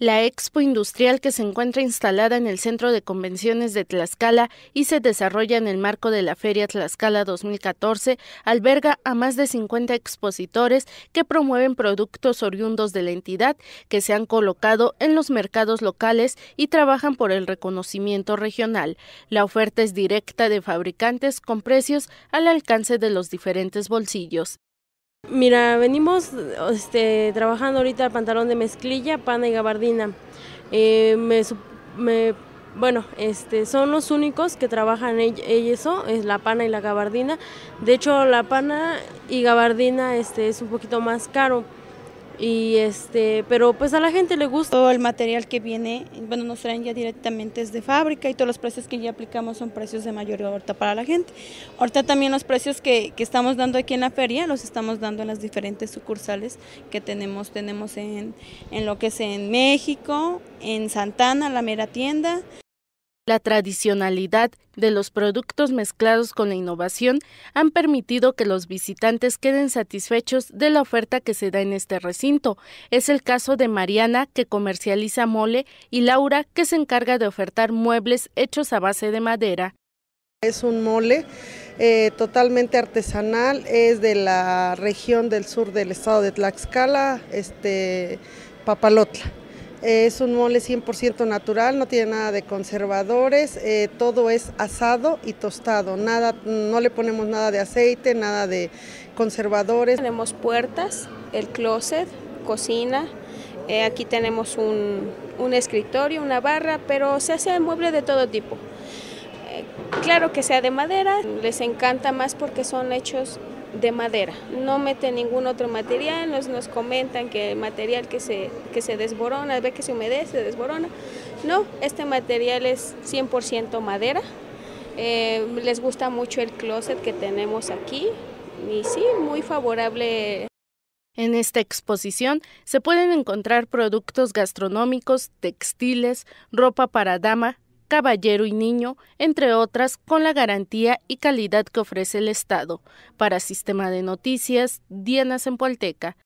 La expo industrial que se encuentra instalada en el Centro de Convenciones de Tlaxcala y se desarrolla en el marco de la Feria Tlaxcala 2014 alberga a más de 50 expositores que promueven productos oriundos de la entidad que se han colocado en los mercados locales y trabajan por el reconocimiento regional. La oferta es directa de fabricantes con precios al alcance de los diferentes bolsillos. Mira, venimos este, trabajando ahorita pantalón de mezclilla, pana y gabardina. Eh, me, bueno, este, son los únicos que trabajan eso, es la pana y la gabardina. De hecho, la pana y gabardina este, es un poquito más caro y este, pero pues a la gente le gusta. Todo el material que viene, bueno, nos traen ya directamente de fábrica y todos los precios que ya aplicamos son precios de mayor ahorita para la gente. Ahorita también los precios que, estamos dando aquí en la feria los estamos dando en las diferentes sucursales que tenemos, tenemos en, en lo que es en México, en Santana, la mera tienda. La tradicionalidad de los productos mezclados con la innovación han permitido que los visitantes queden satisfechos de la oferta que se da en este recinto. Es el caso de Mariana, que comercializa mole, y Laura, que se encarga de ofertar muebles hechos a base de madera. Es un mole eh, totalmente artesanal, es de la región del sur del estado de Tlaxcala, este, Papalotla. Es un mole 100% natural, no tiene nada de conservadores, eh, todo es asado y tostado, nada, no le ponemos nada de aceite, nada de conservadores. Tenemos puertas, el closet, cocina, eh, aquí tenemos un, un, escritorio, una barra, pero se hace mueble de todo tipo. Eh, claro que sea de madera, les encanta más porque son hechos de madera, no mete ningún otro material, nos, comentan que el material que se, que se desborona, ve que se humedece, se desborona. No, este material es 100% madera, eh, les gusta mucho el closet que tenemos aquí y sí, muy favorable. En esta exposición se pueden encontrar productos gastronómicos, textiles, ropa para dama, Caballero y Niño, entre otras, con la garantía y calidad que ofrece el Estado. Para Sistema de Noticias, Diana Sempualteca.